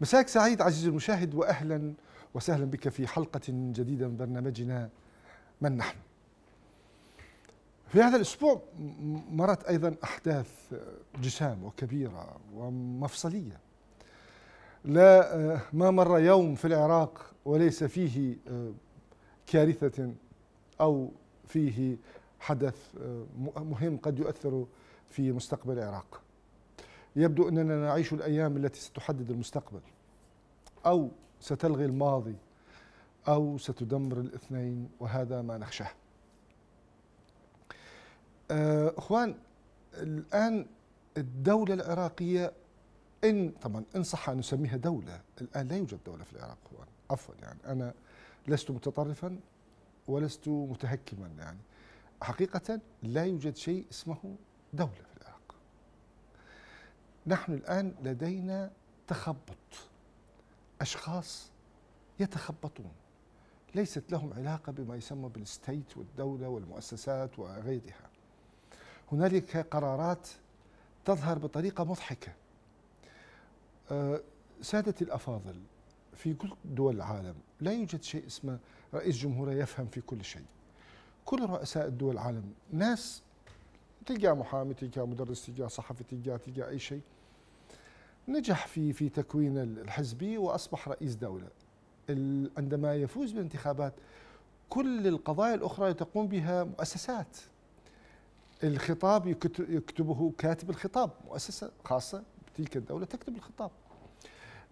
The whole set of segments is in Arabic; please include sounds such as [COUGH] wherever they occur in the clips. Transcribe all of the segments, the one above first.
مساك سعيد عزيزي المشاهد واهلا وسهلا بك في حلقه جديده من برنامجنا من نحن. في هذا الاسبوع مرت ايضا احداث جسام وكبيره ومفصليه. لا آه، ما مر يوم في العراق وليس فيه آه، كارثه او فيه حدث آه، مهم قد يؤثر في مستقبل العراق. يبدو أننا نعيش الأيام التي ستحدد المستقبل أو ستلغي الماضي أو ستدمر الاثنين وهذا ما نخشاه آه، أخوان الآن الدولة العراقية إن طبعا إن صح أن نسميها دولة الآن لا يوجد دولة في العراق أخوان عفوا يعني أنا لست متطرفا ولست متهكما يعني حقيقة لا يوجد شيء اسمه دولة نحن الآن لدينا تخبط أشخاص يتخبطون ليست لهم علاقة بما يسمى بالستيت والدولة والمؤسسات وغيرها هنالك قرارات تظهر بطريقة مضحكة أه، سادتي الأفاضل في كل دول العالم لا يوجد شيء اسمه رئيس جمهورية يفهم في كل شيء كل رؤساء الدول العالم ناس تلقاه محامي تلقاه مدرس تلقاه صحفي تلقاه تلقاه اي شيء نجح في في تكوين الحزبي واصبح رئيس دوله عندما يفوز بالانتخابات كل القضايا الاخرى تقوم بها مؤسسات الخطاب يكتبه كاتب الخطاب مؤسسه خاصه بتلك الدوله تكتب الخطاب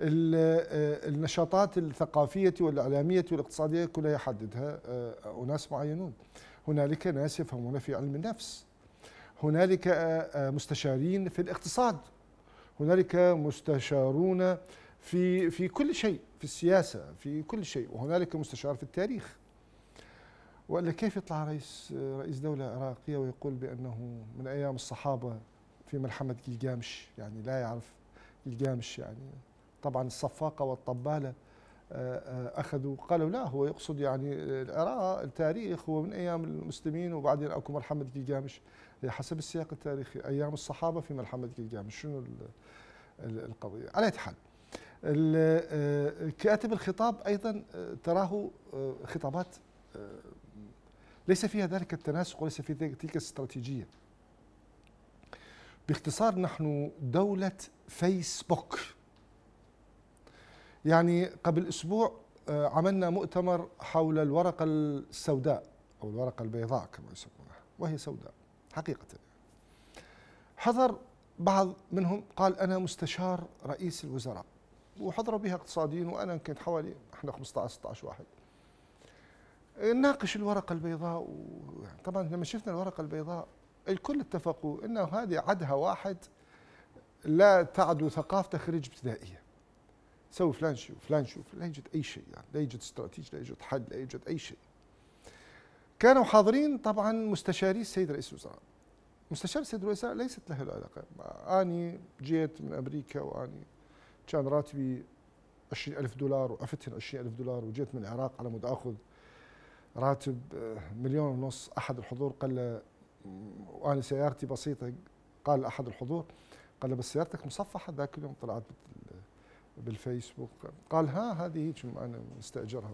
آه، النشاطات الثقافيه والاعلاميه والاقتصاديه كلها يحددها آه، اناس معينون هنالك ناس يفهمون في علم النفس هنالك آه، آه، مستشارين في الاقتصاد هنالك مستشارون في في كل شيء في السياسه في كل شيء وهنالك مستشار في التاريخ والا كيف يطلع رئيس آه، رئيس دوله عراقيه ويقول بانه من ايام الصحابه في ملحمه جلجامش يعني لا يعرف جلجامش يعني طبعا الصفاقه والطباله اخذوا قالوا لا هو يقصد يعني العراق التاريخ هو من ايام المسلمين وبعدين اكو مرحمه جلجامش هي حسب السياق التاريخي ايام الصحابه في ملحمه جلجام شنو القضيه على حال آه، كاتب الخطاب ايضا آه، تراه آه، خطابات ليس فيها ذلك التناسق وليس في تلك الاستراتيجيه باختصار نحن دولة فيسبوك يعني قبل أسبوع عملنا مؤتمر حول الورقة السوداء أو الورقة البيضاء كما يسمونها وهي سوداء حقيقة حضر بعض منهم قال أنا مستشار رئيس الوزراء وحضروا بها اقتصاديين وأنا كنت حوالي احنا 15 16 واحد ناقش الورقة البيضاء طبعا لما شفنا الورقة البيضاء الكل اتفقوا أنه هذه عدها واحد لا تعدو ثقافته خريج ابتدائية سوي فلان شو فلان شو لا يوجد أي شيء يعني لا يوجد استراتيجي لا يوجد حد لا يوجد أي شيء كانوا حاضرين طبعا مستشاري السيد رئيس الوزراء مستشار السيد رئيس الوزراء ليست له العلاقة أني جيت من أمريكا وأني كان راتبي 20 ألف دولار وأفتن 20 ألف دولار وجيت من العراق على مود أخذ راتب آه، مليون ونص أحد الحضور قال له وأنا سيارتي بسيطة قال أحد الحضور قال له بس سيارتك مصفحة ذاك اليوم طلعت بالفيسبوك قال ها هذه هيك أنا مستأجرها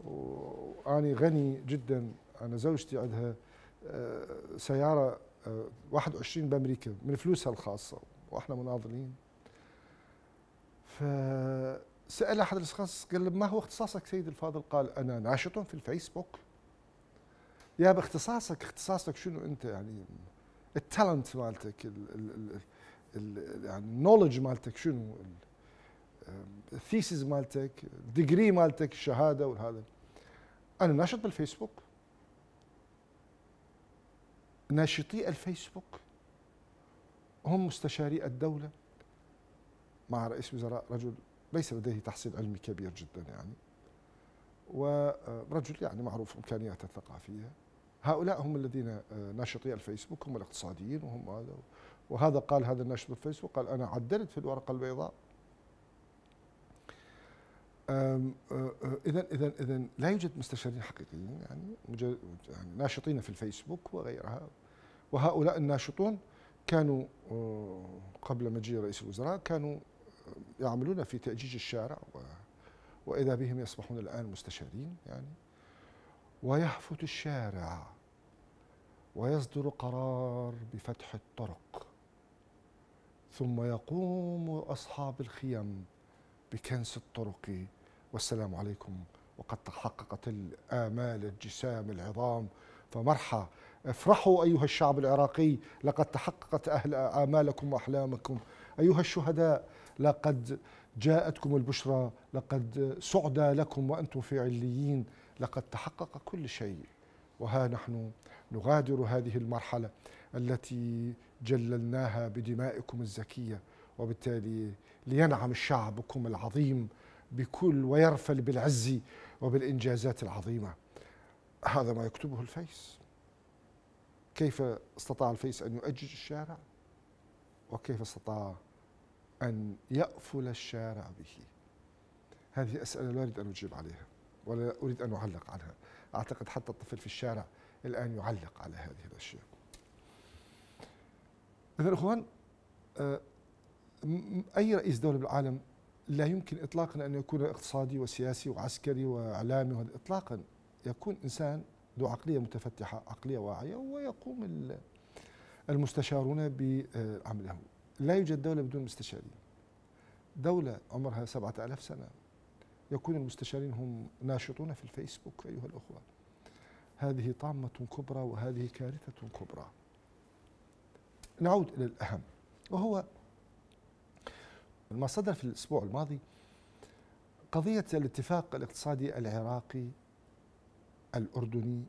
واني غني جدا انا زوجتي عندها آه، سياره 21 آه، بامريكا من فلوسها الخاصه واحنا مناضلين فسال احد الاشخاص قال له ما هو اختصاصك سيد الفاضل قال انا ناشط في الفيسبوك يا باختصاصك اختصاصك شنو انت يعني التالنت مالتك الـ الـ الـ الـ يعني النولج مالتك شنو الثيسز مالتك الديجري مالتك الشهاده وهذا انا ناشط بالفيسبوك ناشطي الفيسبوك هم مستشاري الدوله مع رئيس وزراء رجل ليس لديه تحصيل علمي كبير جدا يعني ورجل آه، يعني معروف امكانياته الثقافيه هؤلاء هم الذين آه، ناشطي الفيسبوك هم الاقتصاديين وهم هذا وهذا قال هذا الناشط بالفيسبوك قال انا عدلت في الورقه البيضاء اذا آه، آه، اذا اذا لا يوجد مستشارين حقيقيين يعني, يعني ناشطين في الفيسبوك وغيرها وهؤلاء الناشطون كانوا آه، قبل مجيء رئيس الوزراء كانوا يعملون في تأجيج الشارع و وإذا بهم يصبحون الآن مستشارين يعني ويهفت الشارع ويصدر قرار بفتح الطرق ثم يقوم أصحاب الخيم بكنس الطرق والسلام عليكم وقد تحققت الآمال الجسام العظام فمرحى افرحوا أيها الشعب العراقي لقد تحققت أهل آمالكم وأحلامكم أيها الشهداء لقد جاءتكم البشرى لقد سعدى لكم وأنتم في عليين لقد تحقق كل شيء وها نحن نغادر هذه المرحلة التي جللناها بدمائكم الزكية وبالتالي لينعم شعبكم العظيم بكل ويرفل بالعز وبالإنجازات العظيمة هذا ما يكتبه الفيس كيف استطاع الفيس أن يؤجج الشارع وكيف استطاع أن يأفل الشارع به هذه أسئلة لا أريد أن أجيب عليها ولا أريد أن أعلق عنها أعتقد حتى الطفل في الشارع الآن يعلق على هذه الأشياء إذا أخوان آه، أي رئيس دولة بالعالم لا يمكن إطلاقا أن يكون اقتصادي وسياسي وعسكري وإعلامي إطلاقا يكون إنسان ذو عقلية متفتحة عقلية واعية ويقوم المستشارون بعمله لا يوجد دولة بدون مستشارين دولة عمرها سبعة ألاف سنة يكون المستشارين هم ناشطون في الفيسبوك أيها الأخوة هذه طامة كبرى وهذه كارثة كبرى نعود إلى الأهم وهو ما صدر في الأسبوع الماضي قضية الاتفاق الاقتصادي العراقي الأردني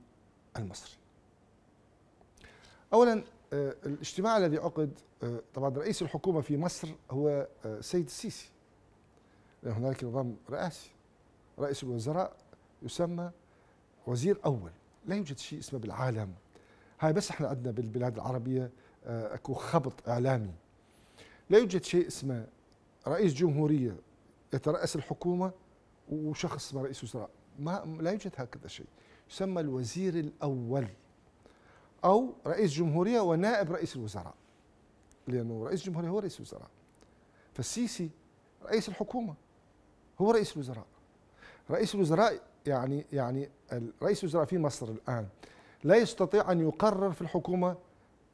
المصري أولا آه، الاجتماع الذي عقد آه، طبعا رئيس الحكومة في مصر هو آه، سيد السيسي هناك نظام رئاسي رئيس الوزراء يسمى وزير أول لا يوجد شيء اسمه بالعالم هاي بس احنا عندنا بالبلاد العربية اكو خبط إعلامي لا يوجد شيء اسمه رئيس جمهورية يترأس الحكومة وشخص ما رئيس وزراء ما لا يوجد هكذا شيء يسمى الوزير الأول أو رئيس جمهورية ونائب رئيس الوزراء لأنه رئيس الجمهورية هو رئيس الوزراء فالسيسي رئيس الحكومة هو رئيس الوزراء رئيس الوزراء يعني يعني رئيس الوزراء في مصر الآن لا يستطيع أن يقرر في الحكومة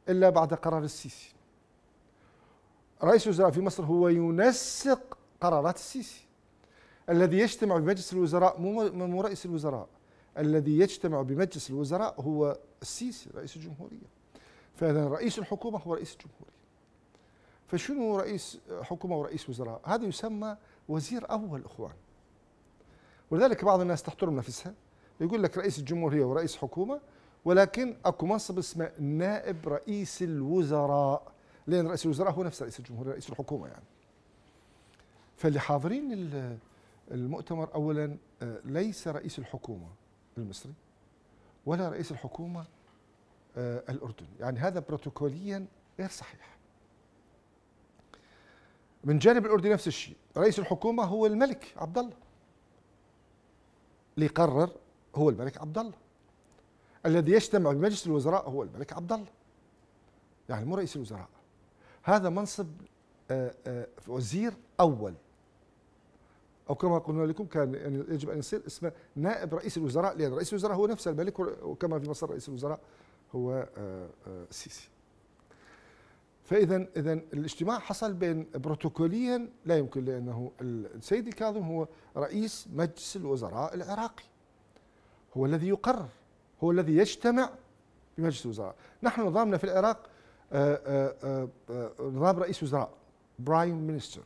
إلا بعد قرار السيسي رئيس الوزراء في مصر هو ينسق قرارات السيسي الذي يجتمع بمجلس الوزراء مو رئيس الوزراء الذي يجتمع بمجلس الوزراء هو السيسي رئيس الجمهورية فإذا رئيس الحكومة هو رئيس الجمهورية فشنو رئيس حكومة ورئيس وزراء هذا يسمى وزير أول إخوان ولذلك بعض الناس تحترم نفسها يقول لك رئيس الجمهورية ورئيس حكومة ولكن أكو منصب اسمه نائب رئيس الوزراء لان رئيس الوزراء هو نفس رئيس الجمهوريه رئيس الحكومه يعني فاللي حاضرين المؤتمر اولا آه، ليس رئيس الحكومه المصري ولا رئيس الحكومه آه، الاردني يعني هذا بروتوكوليا غير صحيح من جانب الاردن نفس الشيء رئيس الحكومه هو الملك عبد الله اللي يقرر هو الملك عبد الله الذي يجتمع بمجلس الوزراء هو الملك عبد الله يعني مو رئيس الوزراء هذا منصب آه، آه، وزير اول او كما قلنا لكم كان يعني يجب ان يصير اسمه نائب رئيس الوزراء لان رئيس الوزراء هو نفسه الملك وكما في مصر رئيس الوزراء هو آه، السيسي فاذا اذا الاجتماع حصل بين بروتوكوليا لا يمكن لانه السيد الكاظم هو رئيس مجلس الوزراء العراقي هو الذي يقرر هو الذي يجتمع بمجلس الوزراء نحن نظامنا في العراق آه، آه، آه، نظام رئيس وزراء برايم مينستر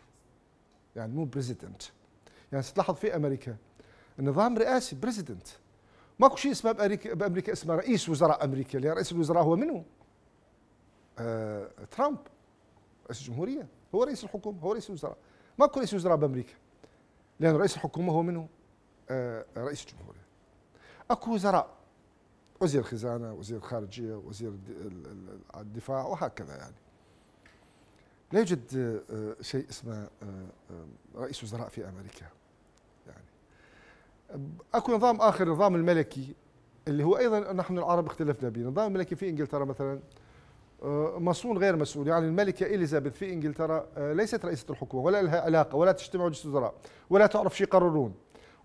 يعني مو بريزيدنت يعني ستلاحظ في امريكا النظام رئاسي بريزيدنت ماكو شيء اسمه بامريكا بامريكا اسمه رئيس وزراء امريكا اللي رئيس الوزراء هو منو؟ آه، ترامب رئيس الجمهوريه هو رئيس الحكومه هو رئيس الوزراء ماكو رئيس وزراء بامريكا لان رئيس الحكومه هو منو؟ آه، رئيس الجمهوريه اكو وزراء وزير خزانه وزير خارجيه وزير الدفاع وهكذا يعني لا يوجد آه، شيء اسمه آه، آه، رئيس وزراء في امريكا يعني اكو نظام اخر نظام الملكي اللي هو ايضا نحن العرب اختلفنا به نظام الملكي في انجلترا مثلا مصون غير مسؤول يعني الملكة إليزابيث في إنجلترا ليست رئيسة الحكومة ولا لها علاقة ولا تجتمع مجلس الوزراء ولا تعرف شو يقررون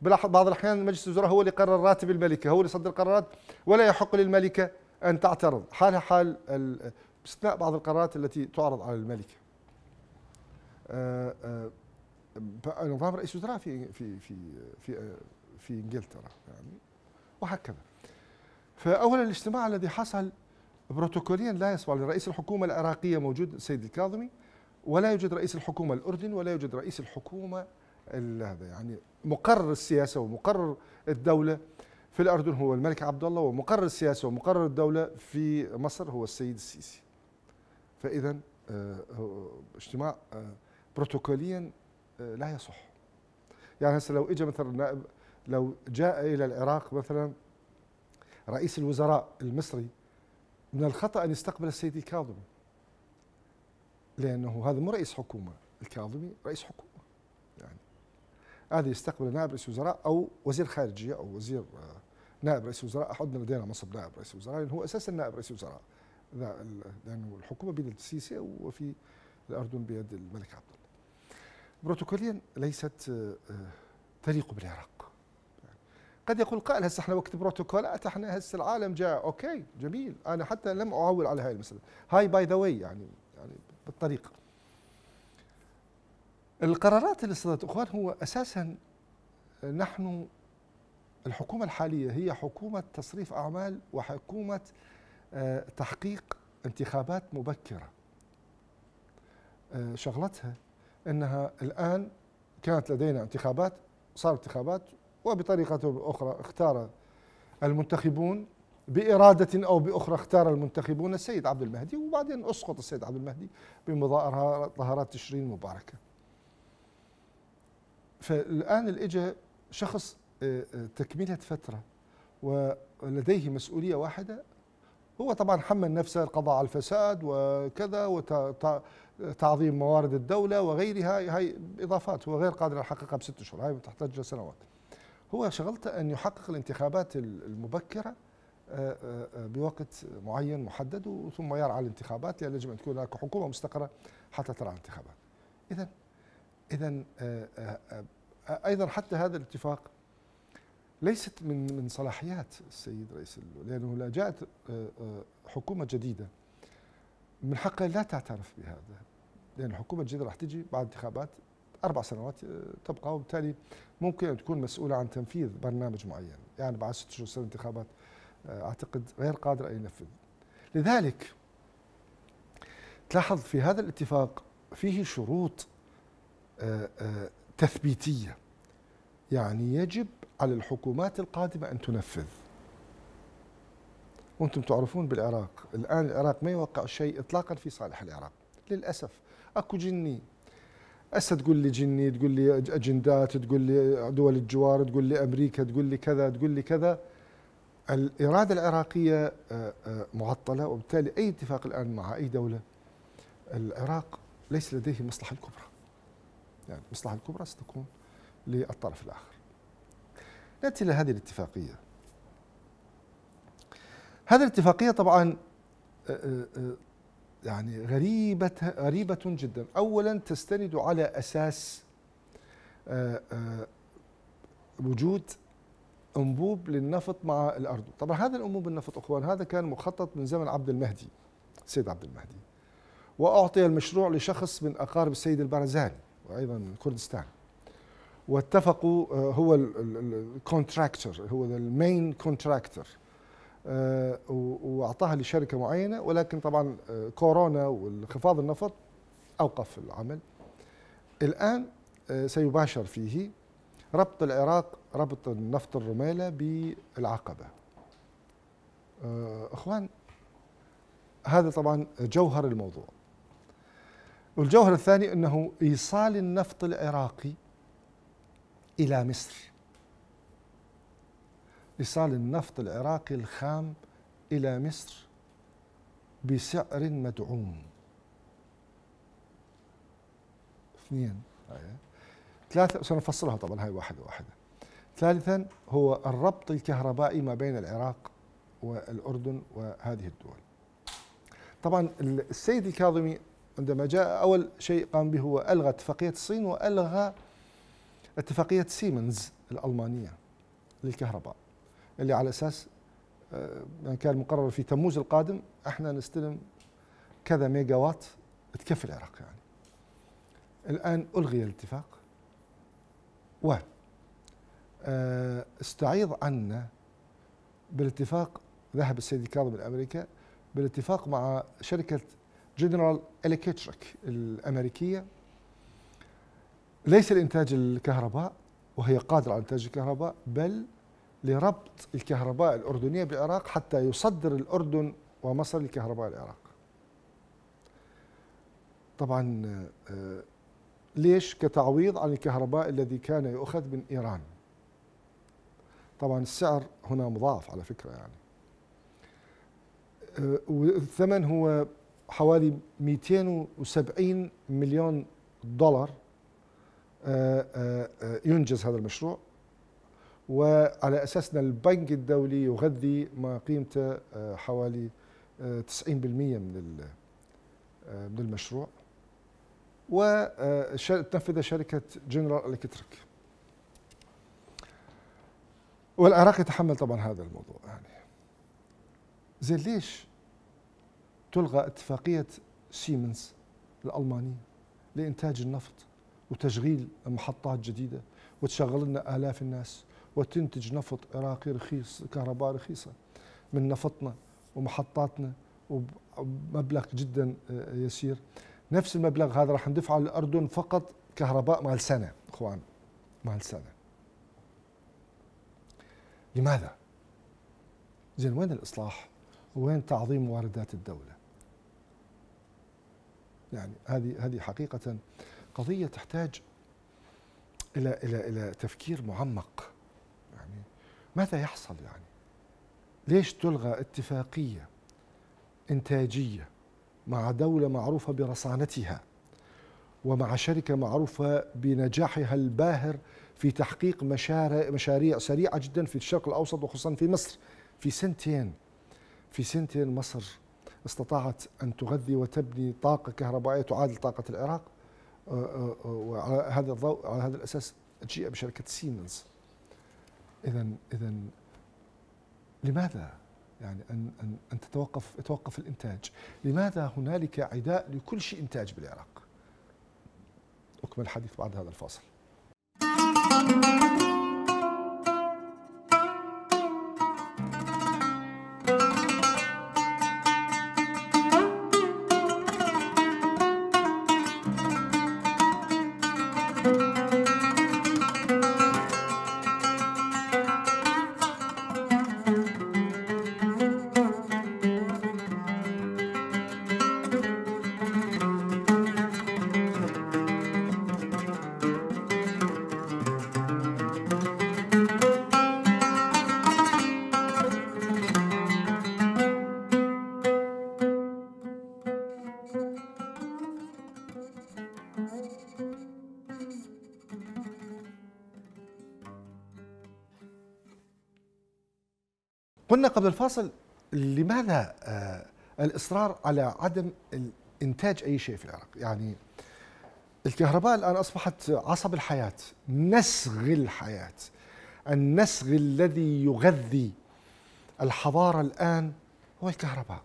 بعض الأحيان مجلس الوزراء هو اللي قرر راتب الملكة هو اللي يصدر القرارات ولا يحق للملكة أن تعترض حالها حال باستثناء بعض القرارات التي تعرض على الملكة آه، آه، نظام رئيس وزراء في في في في في انجلترا يعني وهكذا فاولا الاجتماع الذي حصل بروتوكوليا لا يسمع لرئيس الحكومه العراقيه موجود السيد الكاظمي ولا يوجد رئيس الحكومه الاردن ولا يوجد رئيس الحكومه هذا يعني مقرر السياسه ومقرر الدوله في الاردن هو الملك عبد الله ومقرر السياسه ومقرر الدوله في مصر هو السيد السيسي. فاذا آه، آه، اجتماع آه، بروتوكوليا لا يصح. يعني هسه لو اجى مثلا نائب لو جاء الى العراق مثلا رئيس الوزراء المصري من الخطا ان يستقبل السيد الكاظمي. لانه هذا مو رئيس حكومه، الكاظمي رئيس حكومه. هذا يستقبل نائب رئيس وزراء او وزير خارجيه او وزير آه، نائب رئيس وزراء احنا لدينا منصب نائب رئيس وزراء لانه يعني هو اساسا نائب رئيس وزراء لانه الحكومه بيد السيسي وفي الاردن بيد الملك عبد الله. بروتوكوليا ليست آه، آه، تليق بالعراق. قد يقول قائل هسه احنا وقت بروتوكولات احنا هسه العالم جاء اوكي جميل انا حتى لم اعول على هاي المساله، هاي باي ذا واي يعني يعني بالطريقه. القرارات اللي صدرت اخوان هو اساسا نحن الحكومه الحاليه هي حكومه تصريف اعمال وحكومه آه، تحقيق انتخابات مبكره آه، شغلتها انها الان كانت لدينا انتخابات صار انتخابات وبطريقه اخرى اختار المنتخبون بإرادة أو بأخرى اختار المنتخبون السيد عبد المهدي وبعدين أسقط السيد عبد المهدي بمظاهرات تشرين مباركة فالآن اجى شخص آه، آه، تكملة فترة ولديه مسؤولية واحدة هو طبعا حمل نفسه القضاء على الفساد وكذا وتعظيم موارد الدولة وغيرها هاي إضافات هو غير قادر على حققها بست أشهر هاي بتحتاج لسنوات هو شغلته أن يحقق الانتخابات المبكرة آه، بوقت معين محدد ثم يرعى الانتخابات لأن يجب أن تكون هناك حكومة مستقرة حتى ترعى الانتخابات إذا اذا آه، آه، آه، ايضا حتى هذا الاتفاق ليست من من صلاحيات السيد رئيس لانه لا جاءت حكومه جديده من حقها لا تعترف بهذا لان الحكومه الجديده راح تجي بعد انتخابات اربع سنوات تبقى وبالتالي ممكن ان تكون مسؤوله عن تنفيذ برنامج معين يعني بعد ست شهور سنه انتخابات اعتقد غير قادر ان ينفذ لذلك تلاحظ في هذا الاتفاق فيه شروط تثبيتيه يعني يجب على الحكومات القادمه ان تنفذ وانتم تعرفون بالعراق الان العراق ما يوقع شيء اطلاقا في صالح العراق للاسف اكو جني هسه تقول لي جني تقول لي اجندات تقول لي دول الجوار تقول لي امريكا تقول لي كذا تقول لي كذا الاراده العراقيه آه، آه، معطله وبالتالي اي اتفاق الان مع اي دوله العراق ليس لديه مصلحه كبرى يعني المصلحة الكبرى ستكون للطرف الآخر نأتي إلى هذه الاتفاقية هذه الاتفاقية طبعا آه، آه، آه، يعني غريبة غريبة جدا أولا تستند على أساس وجود أنبوب للنفط مع الأرض طبعا هذا الأنبوب النفط أخوان هذا كان مخطط من زمن عبد المهدي السيد عبد المهدي وأعطي المشروع لشخص من أقارب السيد البرزاني ايضا كردستان واتفقوا آه، هو الكونتراكتور هو المين كونتراكتور آه، واعطاها لشركه معينه ولكن طبعا آه، كورونا وانخفاض النفط اوقف العمل الان سيباشر فيه ربط العراق ربط النفط الرماله بالعقبه اخوان هذا طبعا جوهر الموضوع والجوهر الثاني أنه إيصال النفط العراقي إلى مصر إيصال النفط العراقي الخام إلى مصر بسعر مدعوم اثنين آية. ثلاثة سنفصلها طبعا هاي واحدة واحدة ثالثا هو الربط الكهربائي ما بين العراق والأردن وهذه الدول طبعا السيد الكاظمي عندما جاء أول شيء قام به هو ألغى اتفاقية الصين وألغى اتفاقية سيمنز الألمانية للكهرباء اللي على أساس آه، يعني كان مقرر في تموز القادم احنا نستلم كذا ميجا وات تكفي العراق يعني الآن ألغي الاتفاق و آه، استعيض عنا بالاتفاق ذهب السيد كاظم لأمريكا بالاتفاق مع شركة جنرال إليكيتشك الأمريكية ليس لإنتاج الكهرباء وهي قادرة على إنتاج الكهرباء بل لربط الكهرباء الأردنية بالعراق حتى يصدر الأردن ومصر الكهرباء العراق طبعا آه، ليش كتعويض عن الكهرباء الذي كان يؤخذ من إيران طبعا السعر هنا مضاعف على فكرة يعني آه، والثمن هو حوالي 270 مليون دولار آه، آه، آه، ينجز هذا المشروع وعلى أساسنا البنك الدولي يغذي ما قيمته حوالي 90% من من المشروع وتنفذ شركة جنرال إلكتريك والعراق يتحمل طبعا هذا الموضوع يعني زين ليش تلغى اتفاقية سيمنز الألمانية لإنتاج النفط وتشغيل محطات جديدة وتشغل لنا آلاف الناس وتنتج نفط عراقي رخيص كهرباء رخيصة من نفطنا ومحطاتنا ومبلغ جدا آه، يسير نفس المبلغ هذا راح ندفعه للأردن فقط كهرباء مال سنة أخوان مال سنة لماذا؟ زين وين الإصلاح؟ وين تعظيم واردات الدولة؟ يعني هذه هذه حقيقة قضية تحتاج إلى إلى إلى تفكير معمق يعني ماذا يحصل يعني؟ ليش تلغى اتفاقية إنتاجية مع دولة معروفة برصانتها ومع شركة معروفة بنجاحها الباهر في تحقيق مشاريع, مشاريع سريعة جدا في الشرق الأوسط وخصوصا في مصر في سنتين في سنتين مصر استطاعت أن تغذي وتبني طاقة كهربائية تعادل طاقة العراق آه، آه، آه، وعلى هذا الضوء على هذا الأساس جيء بشركة سيمنز إذا إذا لماذا يعني أن أن أن تتوقف يتوقف الإنتاج لماذا هنالك عداء لكل شيء إنتاج بالعراق أكمل الحديث بعد هذا الفاصل قلنا قبل الفاصل لماذا آه، الاصرار على عدم انتاج اي شيء في العراق يعني الكهرباء الان اصبحت عصب الحياه نسغ الحياه النسغ الذي يغذي الحضاره الان هو الكهرباء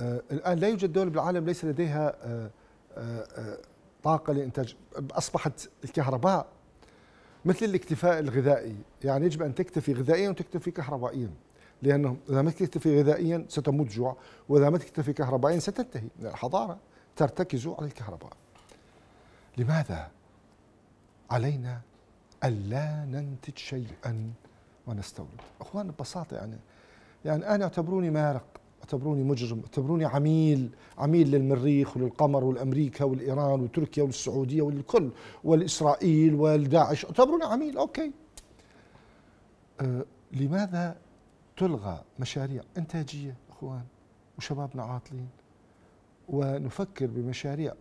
آه، الان لا يوجد دوله بالعالم ليس لديها آه، طاقه لانتاج اصبحت الكهرباء مثل الاكتفاء الغذائي يعني يجب أن تكتفي غذائيا وتكتفي كهربائيا لأنه إذا ما تكتفي غذائيا ستموت جوع وإذا ما تكتفي كهربائيا ستنتهي الحضارة ترتكز على الكهرباء لماذا علينا ألا ننتج شيئا ونستورد أخوان ببساطة يعني يعني أنا اعتبروني مارق اعتبروني مجرم اعتبروني عميل عميل للمريخ وللقمر والامريكا والايران وتركيا والسعوديه والكل والاسرائيل والداعش اعتبروني عميل اوكي أه لماذا تلغى مشاريع انتاجيه اخوان وشبابنا عاطلين ونفكر بمشاريع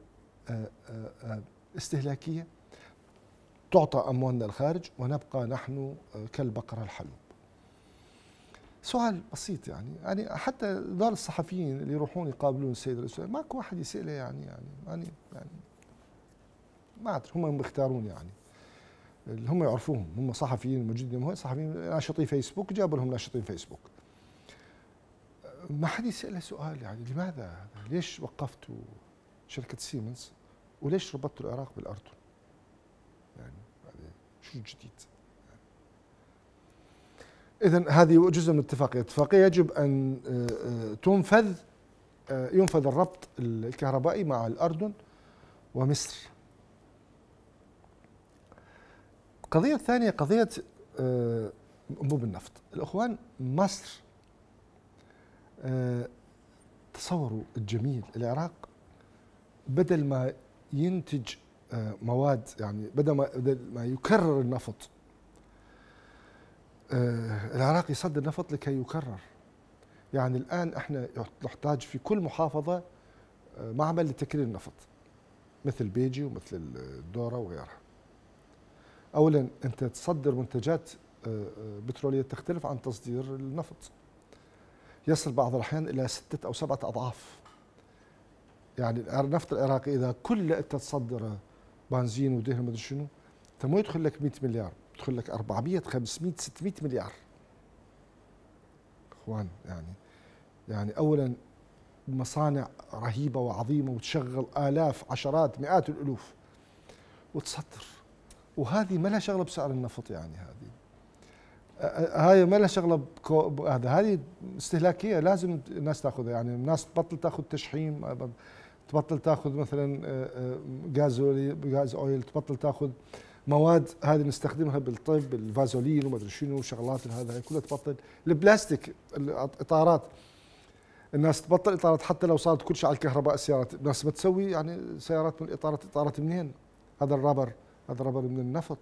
أه أه استهلاكيه تعطى اموالنا الخارج ونبقى نحن أه، كالبقره الحلوه سؤال بسيط يعني يعني حتى دار الصحفيين اللي يروحون يقابلون السيد الرئيس ماك واحد يساله يعني يعني يعني, يعني ما ادري هم مختارون يعني اللي هم يعرفوهم هم صحفيين موجودين هم صحفيين ناشطين فيسبوك جابوا لهم ناشطين فيسبوك ما حد يساله سؤال يعني لماذا ليش وقفتوا شركه سيمنز وليش ربطتوا العراق بالاردن؟ يعني شو الجديد اذا هذه جزء من الاتفاقيه، الاتفاقيه يجب ان آه، آه، تنفذ آه، ينفذ الربط الكهربائي مع الاردن ومصر. القضيه الثانيه قضيه انبوب النفط، الاخوان مصر تصوروا الجميل العراق بدل ما ينتج مواد يعني بدل ما بدل ما يكرر النفط آه، العراق يصدر نفط لكي يكرر يعني الآن احنا نحتاج في كل محافظة آه، معمل لتكرير النفط مثل بيجي ومثل الدورة وغيرها أولا أنت تصدر منتجات آه، بترولية تختلف عن تصدير النفط يصل بعض الأحيان إلى ستة أو سبعة أضعاف يعني النفط العراقي إذا كل أنت تصدره بنزين ودهن ما شنو أنت ما يدخل لك 100 مليار تدخل لك 400 500 600 مليار اخوان يعني يعني اولا مصانع رهيبه وعظيمه وتشغل الاف عشرات مئات الالوف وتصدر وهذه ما لها شغله بسعر النفط يعني هذه هاي ما لها شغله هذا هذه استهلاكيه لازم الناس تاخذها يعني الناس تبطل تاخذ تشحيم تبطل تاخذ مثلا غاز غاز اويل تبطل تاخذ مواد هذه نستخدمها بالطب الفازولين وما ادري شنو وشغلات هذا كلها تبطل البلاستيك الاطارات الناس تبطل اطارات حتى لو صارت كل شيء على الكهرباء السيارات الناس ما تسوي يعني سيارات من الاطارات اطارات منين هذا الرابر هذا الرابر من النفط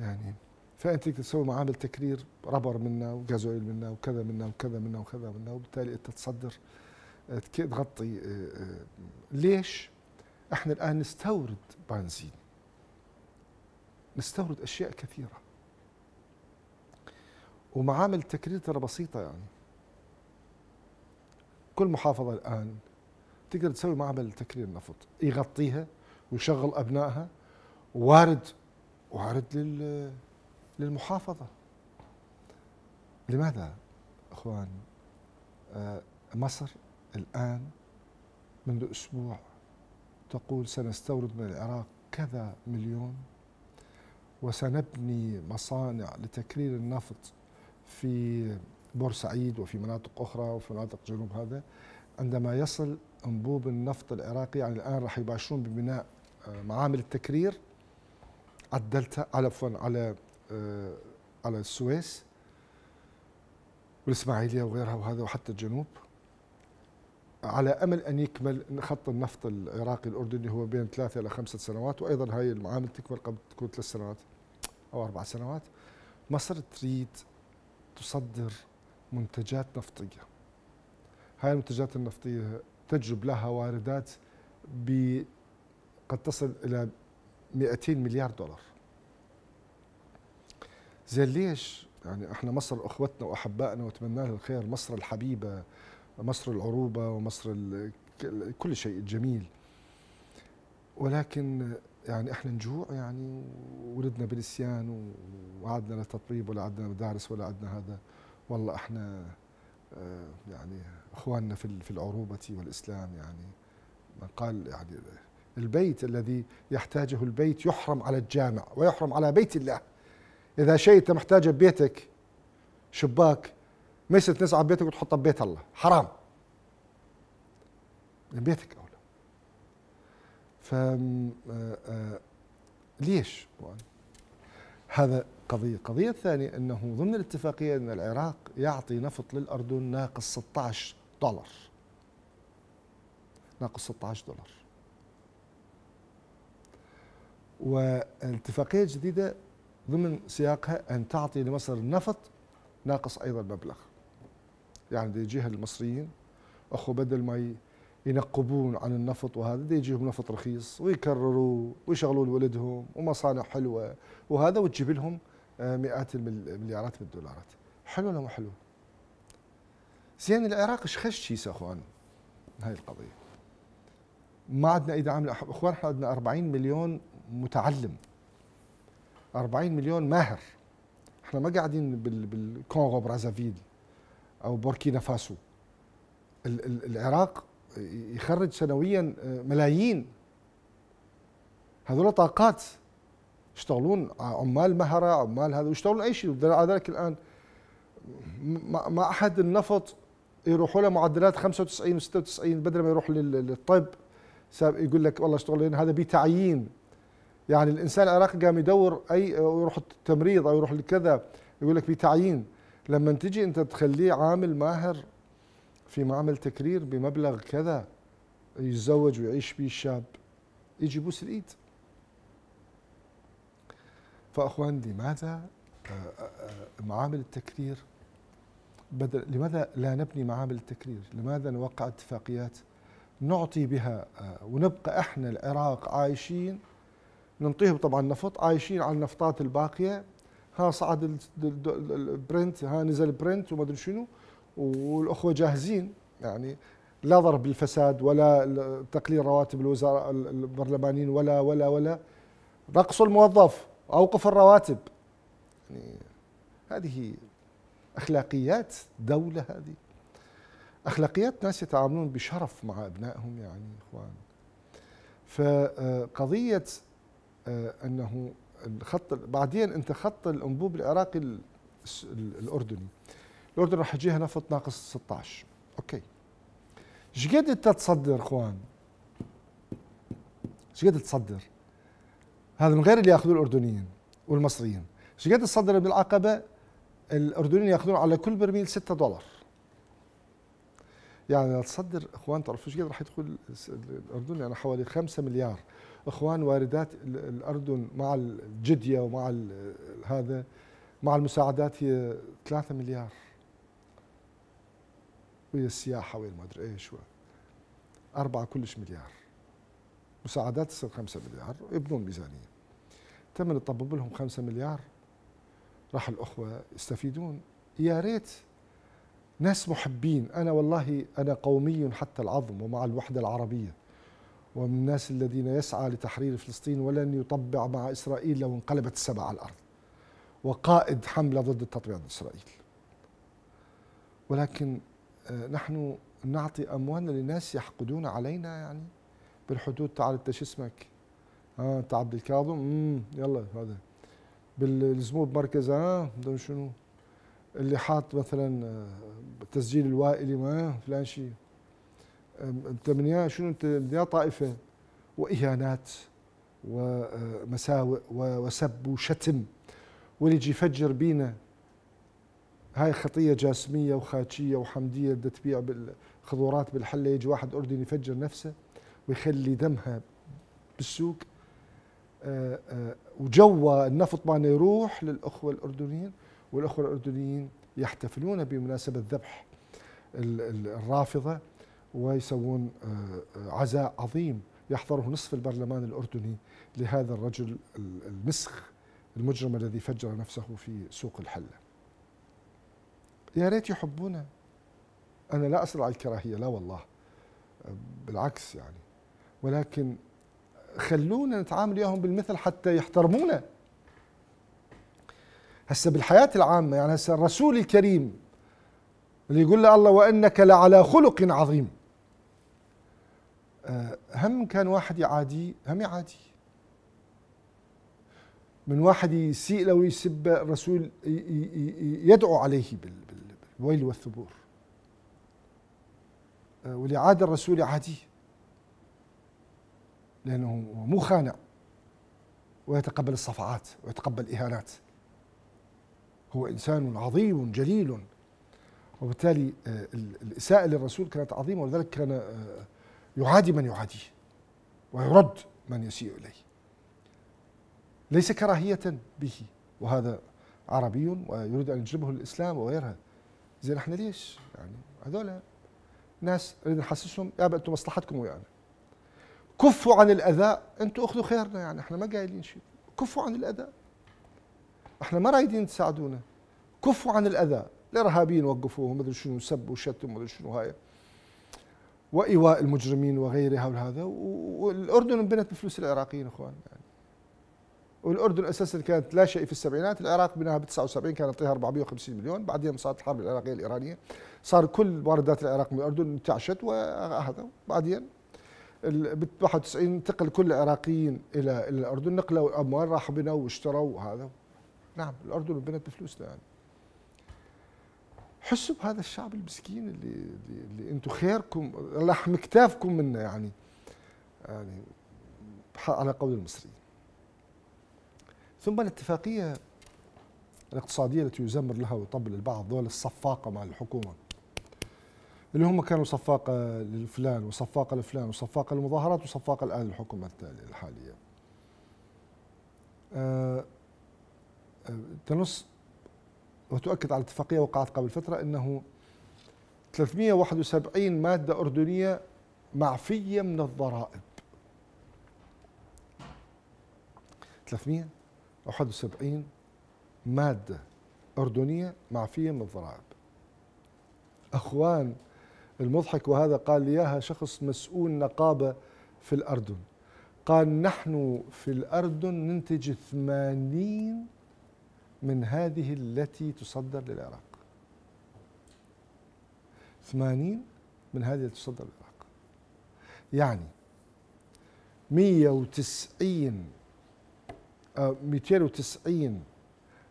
يعني فانت تسوي معامل تكرير رابر منا وجازويل منا وكذا منا وكذا منا وكذا منا وبالتالي انت تصدر آه، تغطي آه، آه، ليش احنا الان نستورد بنزين نستورد أشياء كثيرة ومعامل التكرير ترى بسيطة يعني كل محافظة الآن تقدر تسوي معمل تكرير نفط يغطيها ويشغل أبنائها وارد وارد لل للمحافظة لماذا أخوان آه، مصر الآن منذ أسبوع تقول سنستورد من العراق كذا مليون وسنبني مصانع لتكرير النفط في بورسعيد وفي مناطق أخرى وفي مناطق جنوب هذا عندما يصل أنبوب النفط العراقي يعني الآن راح يباشرون ببناء آه، معامل التكرير على الدلتا على عفوا على آه، على السويس والإسماعيلية وغيرها وهذا وحتى الجنوب على امل ان يكمل خط النفط العراقي الاردني هو بين ثلاثة الى خمسة سنوات وايضا هاي المعامل تكمل قبل تكون ثلاث سنوات او اربع سنوات مصر تريد تصدر منتجات نفطيه هاي المنتجات النفطيه تجلب لها واردات ب قد تصل الى 200 مليار دولار زين ليش يعني احنا مصر اخوتنا واحبائنا واتمنى لها الخير مصر الحبيبه مصر العروبه ومصر كل شيء جميل ولكن يعني احنا نجوع يعني ولدنا بالنسيان وعدنا لا تطبيب ولا عدنا مدارس ولا عدنا هذا والله احنا آه، يعني اخواننا في في العروبه والاسلام يعني من قال يعني البيت الذي يحتاجه البيت يحرم على الجامع ويحرم على بيت الله اذا شيء انت محتاجه ببيتك شباك ما يصير تنزع بيتك وتحطه ببيت الله حرام بيتك ف آه، آه، ليش هذا قضية القضية الثانية أنه ضمن الاتفاقية أن العراق يعطي نفط للأردن ناقص 16 دولار ناقص 16 دولار والاتفاقية الجديدة ضمن سياقها أن تعطي لمصر نفط ناقص أيضا مبلغ يعني يجيها المصريين أخو بدل ما ينقبون عن النفط وهذا دي يجيهم نفط رخيص ويكرروا ويشغلون ولدهم ومصانع حلوه وهذا وتجيب لهم آه، مئات المليارات من الدولارات حلو ولا مو حلو؟ زين العراق ايش خش شيء اخوان هاي القضيه ما عندنا اي دعم اخوان احنا عندنا 40 مليون متعلم 40 مليون ماهر احنا ما قاعدين بالكونغو برازافيل او بوركينا فاسو العراق يخرج سنويا آه، ملايين هذول طاقات يشتغلون آه، عمال مهرة عمال هذا ويشتغلون أي شيء على ذلك الآن مع أحد النفط يروحوا له معدلات 95 و 96 بدل ما يروح للطب يقول لك والله اشتغل لان هذا بتعيين يعني الانسان العراقي قام يدور اي آه، يروح التمريض او يروح لكذا يقول لك بتعيين لما تجي انت تخليه عامل ماهر في معمل تكرير بمبلغ كذا يتزوج ويعيش به الشاب يجي يبوس الايد فاخوان لماذا آه، آه، آه، معامل التكرير بدل لماذا لا نبني معامل التكرير؟ لماذا نوقع اتفاقيات نعطي بها ونبقى احنا العراق عايشين ننطيهم طبعا نفط عايشين على النفطات الباقيه ها صعد البرنت ها نزل برنت وما ادري شنو والاخوه جاهزين يعني لا ضرب الفساد ولا تقليل رواتب الوزراء البرلمانيين ولا ولا ولا رقص الموظف اوقف الرواتب يعني هذه اخلاقيات دوله هذه اخلاقيات ناس يتعاملون بشرف مع ابنائهم يعني اخوان فقضيه آه، انه الخط بعدين انت خط الانبوب العراقي الاردني الاردن راح يجيها نفط ناقص 16 اوكي شقد انت تصدر اخوان؟ شقد تصدر؟ هذا من غير اللي ياخذوه الاردنيين والمصريين، شقد تصدر من العقبه؟ الاردنيين ياخذون على كل برميل 6 دولار. يعني تصدر اخوان تعرف ايش قد راح يدخل الاردن يعني حوالي 5 مليار اخوان واردات الاردن مع الجديه ومع هذا مع المساعدات هي 3 مليار ويا السياحه ويا المدري ايش أربعة كلش مليار مساعدات تصير خمسة مليار يبنون ميزانية تم نطبب لهم خمسة مليار راح الأخوة يستفيدون يا ريت ناس محبين أنا والله أنا قومي حتى العظم ومع الوحدة العربية ومن الناس الذين يسعى لتحرير فلسطين ولن يطبع مع إسرائيل لو انقلبت السبع على الأرض وقائد حملة ضد التطبيع ضد إسرائيل ولكن نحن نعطي اموالنا لناس يحقدون علينا يعني بالحدود تعال انت شو اسمك؟ اه انت عبد الكاظم امم يلا هذا بالزبون بمركز اه شنو اللي حاط مثلا آه، تسجيل الوائلي ما فلان شيء انت من يا شنو انت من يا طائفه واهانات ومساوئ آه، وسب وشتم واللي يجي يفجر بينا هاي خطية جاسمية وخاتشية وحمدية بدها تبيع بالخضورات بالحلة يجي واحد أردني يفجر نفسه ويخلي دمها بالسوق آه، آه، وجوا النفط ما يروح للأخوة الأردنيين والأخوة الأردنيين يحتفلون بمناسبة ذبح الرافضة ويسوون آه، عزاء عظيم يحضره نصف البرلمان الأردني لهذا الرجل المسخ المجرم الذي فجر نفسه في سوق الحله يا ريت يحبونا أنا لا على الكراهية لا والله بالعكس يعني ولكن خلونا نتعامل وياهم بالمثل حتى يحترمونا هسه بالحياة العامة يعني هسه الرسول الكريم اللي يقول له الله وإنك لعلى خلق عظيم آه، هم كان واحد يعادي هم يعادي من واحد يسيء له ويسب الرسول يدعو عليه الويل والثبور آه، ولعاد الرسول عادي لأنه مو خانع ويتقبل الصفعات ويتقبل الإهانات هو إنسان عظيم جليل وبالتالي آه، الإساءة للرسول كانت عظيمة ولذلك كان آه، يعادي من يعاديه ويرد من يسيء إليه ليس كراهية به وهذا عربي ويريد أن يجلبه الإسلام وغيرها زين احنا ليش يعني هذول ناس نريد نحسسهم يابا انتم مصلحتكم ويانا كفوا عن الاذى انتم اخذوا خيرنا يعني احنا ما قايلين شيء كفوا عن الاذى احنا ما رايدين تساعدونا كفوا عن الاذى الارهابيين وقفوهم مدري شنو سبوا وشتموا مدري شنو هاي وايواء المجرمين وغيرها وهذا والاردن انبنت بفلوس العراقيين اخوان يعني والاردن اساسا كانت لا شيء في السبعينات، العراق بناها ب 79 كان يعطيها 450 مليون، بعدين صارت الحرب العراقيه الايرانيه، صار كل واردات العراق من الاردن انتعشت وهذا بعدين ب 91 انتقل كل العراقيين الى الاردن، نقلوا اموال راحوا بنوا واشتروا وهذا نعم الاردن بنت بفلوسنا يعني حسوا بهذا الشعب المسكين اللي اللي, اللي انتم خيركم لحم كتافكم منا يعني يعني على قول المصريين ثم الاتفاقية الاقتصادية التي يزمر لها ويطبل البعض دول الصفاقة مع الحكومة اللي هم كانوا صفاقة للفلان وصفاقة لفلان وصفاقة للمظاهرات وصفاقة الآن للحكومة الحالية أه, آه، تنص وتؤكد على اتفاقية وقعت قبل فترة أنه 371 مادة أردنية معفية من الضرائب 300 71 مادة أردنية معفية من الضرائب أخوان المضحك وهذا قال لي إياها شخص مسؤول نقابة في الأردن قال نحن في الأردن ننتج 80 من هذه التي تصدر للعراق 80 من هذه التي تصدر للعراق يعني 190 290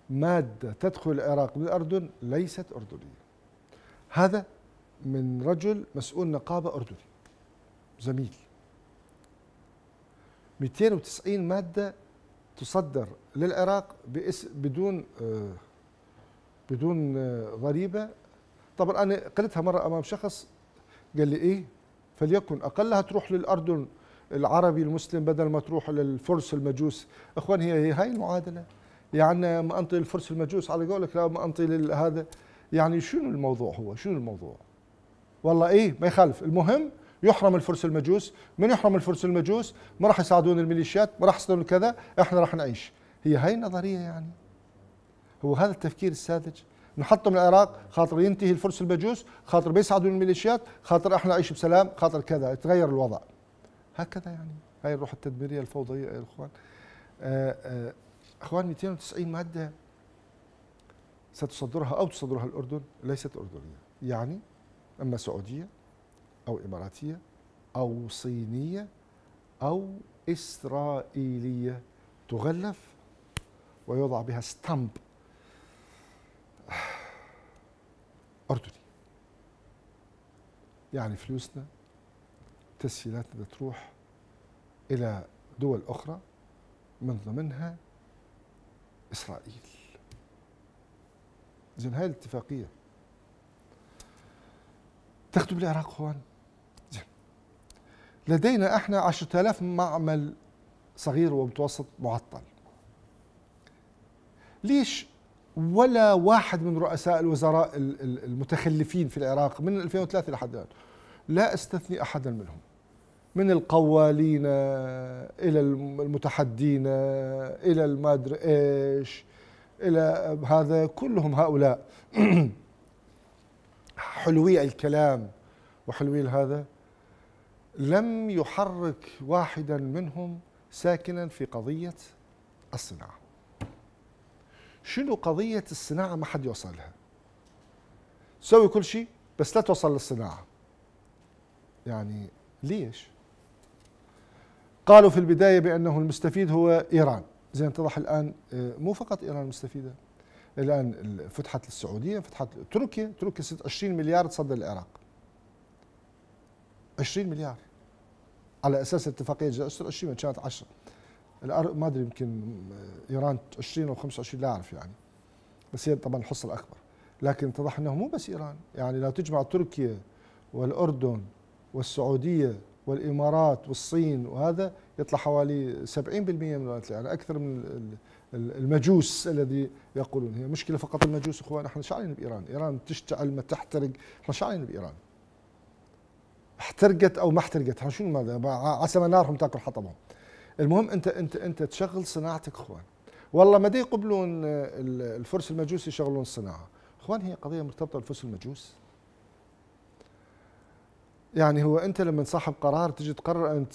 مادة تدخل العراق من الأردن ليست أردنية هذا من رجل مسؤول نقابة أردني زميل 290 مادة تصدر للعراق بدون آه، بدون ضريبة آه، طبعا أنا قلتها مرة أمام شخص قال لي إيه فليكن أقلها تروح للأردن العربي المسلم بدل ما تروح للفرس المجوس اخوان هي هي هاي المعادله يعني ما انطي الفرس المجوس على قولك لا ما انطي هذا يعني شنو الموضوع هو شنو الموضوع والله ايه ما يخالف المهم يحرم الفرس المجوس من يحرم الفرس المجوس ما راح يساعدون الميليشيات ما راح يساعدون كذا احنا راح نعيش هي هاي النظريه يعني هو هذا التفكير الساذج نحطم العراق خاطر ينتهي الفرس المجوس خاطر بيساعدون الميليشيات خاطر احنا نعيش بسلام خاطر كذا يتغير الوضع هكذا يعني هاي الروح التدميريه الفوضويه يا اخوان آه، آه، اخوان 290 ماده ستصدرها او تصدرها الاردن ليست اردنيه يعني اما سعوديه او اماراتيه او صينيه او اسرائيليه تغلف ويوضع بها ستامب اردني يعني فلوسنا التسهيلات بدها تروح إلى دول أخرى من ضمنها إسرائيل زين هاي الاتفاقية تخدم العراق هون زين لدينا احنا 10000 معمل صغير ومتوسط معطل ليش ولا واحد من رؤساء الوزراء المتخلفين في العراق من 2003 لحد الان لا استثني احدا منهم من القوالين الى المتحدين الى المادر ايش الى هذا كلهم هؤلاء [CLEARS THROAT] حلوي الكلام وحلوي هذا لم يحرك واحدا منهم ساكنا في قضيه الصناعه شنو قضيه الصناعه ما حد يوصل لها سوي كل شيء بس لا توصل للصناعه يعني ليش قالوا في البداية بأنه المستفيد هو إيران زي اتضح الآن آه، مو فقط إيران المستفيدة الآن فتحت السعودية فتحت تركيا تركيا 20 مليار تصدر العراق 20 مليار على أساس اتفاقية جاسر 20 كانت 10 ما أدري يمكن آه، إيران 20 أو 25 لا أعرف يعني بس هي طبعا الحصة الأكبر لكن اتضح أنه مو بس إيران يعني لو تجمع تركيا والأردن والسعودية والإمارات والصين وهذا يطلع حوالي 70% من الولايات يعني أكثر من المجوس الذي يقولون هي مشكلة فقط المجوس إخوان احنا شعلين بإيران إيران تشتعل ما تحترق احنا شعلين بإيران احترقت أو ما احترقت احنا شو ماذا عسى ما نارهم تاكل حطبهم المهم أنت أنت أنت تشغل صناعتك إخوان والله ما يقبلون الفرس المجوس يشغلون الصناعة إخوان هي قضية مرتبطة بالفرس المجوس يعني هو انت لما صاحب قرار تجي تقرر ان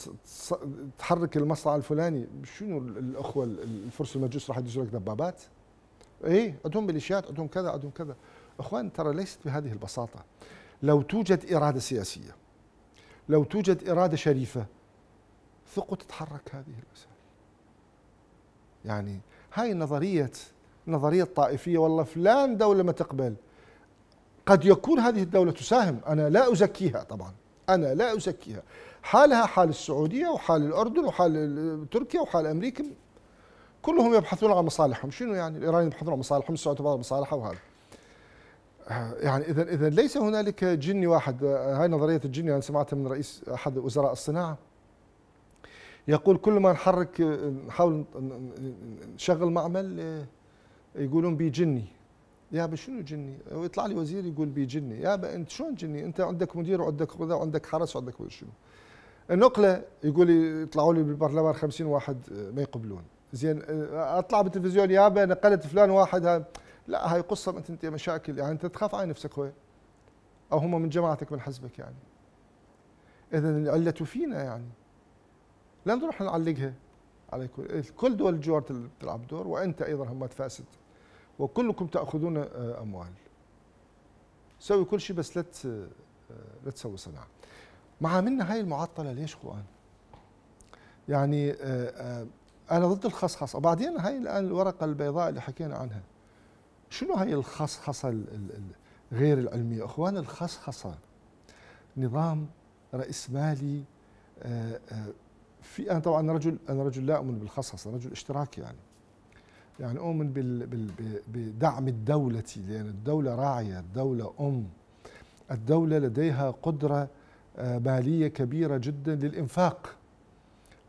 تحرك المصنع الفلاني شنو الاخوه الفرس المجوس راح يدزوا لك دبابات ايه عندهم ميليشيات عندهم كذا عندهم كذا اخوان ترى ليست بهذه البساطه لو توجد اراده سياسيه لو توجد اراده شريفه ثقوا تتحرك هذه الوسائل يعني هاي نظريه نظريه طائفيه والله فلان دوله ما تقبل قد يكون هذه الدولة تساهم أنا لا أزكيها طبعا أنا لا أزكيها حالها حال السعودية وحال الأردن وحال تركيا وحال أمريكا كلهم يبحثون عن مصالحهم شنو يعني الايرانيين يبحثون عن مصالحهم السعودية تبحث عن مصالحها وهذا آه، يعني اذا اذا ليس هنالك جني واحد آه، هاي نظريه الجني انا سمعتها من رئيس احد وزراء الصناعه يقول كل ما نحرك آه، نحاول نشغل معمل يقولون بي جني يابا شنو جني ويطلع لي وزير يقول بي جني يابا انت شلون جني انت عندك مدير وعندك خذا وعندك حرس وعندك شنو النقله يقول لي يطلعوا لي بالبرلمان 50 واحد آه، ما يقبلون زين آه، اطلع بالتلفزيون يابا نقلت فلان واحد ها لا هاي قصه ما انت مشاكل يعني انت تخاف على نفسك هو او هم من جماعتك من حزبك يعني اذا العله فينا يعني لا نروح نعلقها على كل دول الجوار تلعب دور وانت ايضا هم فاسد وكلكم تاخذون آه، اموال سوي كل شيء بس لا آه، لا تسوي صناعه مع منا هاي المعطله ليش قران يعني آه، انا ضد الخصخصه وبعدين هاي الان الورقه البيضاء اللي حكينا عنها شنو هاي الخصخصه غير العلميه اخوان الخصخصه نظام رأسمالي في انا طبعا رجل انا رجل لا اؤمن بالخصخصه رجل اشتراكي يعني يعني أؤمن بدعم الدولة لأن يعني الدولة راعية الدولة أم الدولة لديها قدرة آه، مالية كبيرة جدا للإنفاق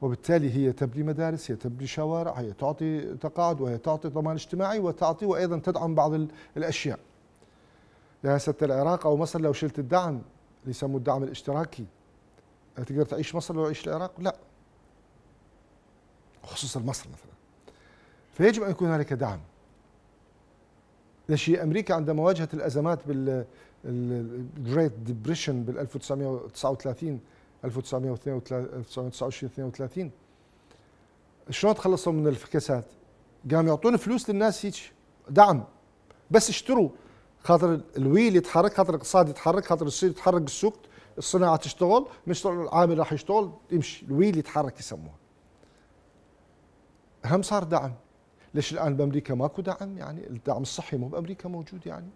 وبالتالي هي تبني مدارس هي تبني شوارع هي تعطي تقاعد وهي تعطي ضمان اجتماعي وتعطي وأيضا تدعم بعض الأشياء يا ست العراق أو مصر لو شلت الدعم اللي يسموه الدعم الاشتراكي تقدر تعيش مصر لو عيش العراق لا خصوصا مصر مثلا فيجب أن يكون هنالك دعم لشيء أمريكا عندما واجهت الأزمات بال الجريت ديبريشن بال 1939 1932 32 شلون تخلصوا من الفكاسات؟ قاموا يعطون فلوس للناس هيك دعم بس اشتروا خاطر الويل يتحرك خاطر الاقتصاد يتحرك خاطر يصير يتحرك السوق الصناعه تشتغل مش العامل راح يشتغل يمشي الويل يتحرك يسموه هم صار دعم ليش الآن بأمريكا ماكو دعم يعني الدعم الصحي مو بأمريكا موجود يعني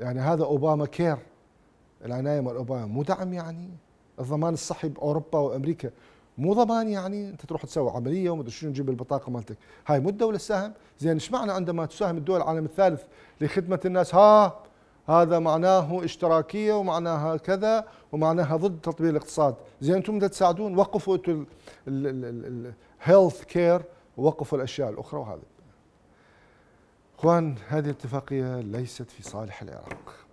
يعني هذا أوباما كير العناية مال أوباما مو دعم يعني الضمان الصحي بأوروبا وأمريكا مو ضمان يعني انت تروح تسوي عمليه ومدري شنو تجيب البطاقه مالتك، هاي مو الدوله تساهم، زين ايش معنى عندما تساهم الدول العالم الثالث لخدمه الناس؟ ها هذا معناه اشتراكيه ومعناها كذا ومعناها ضد تطبيق الاقتصاد، زين انتم تساعدون وقفوا انتم الهيلث كير ووقفوا الأشياء الأخرى وهذا اخوان هذه الاتفاقية ليست في صالح العراق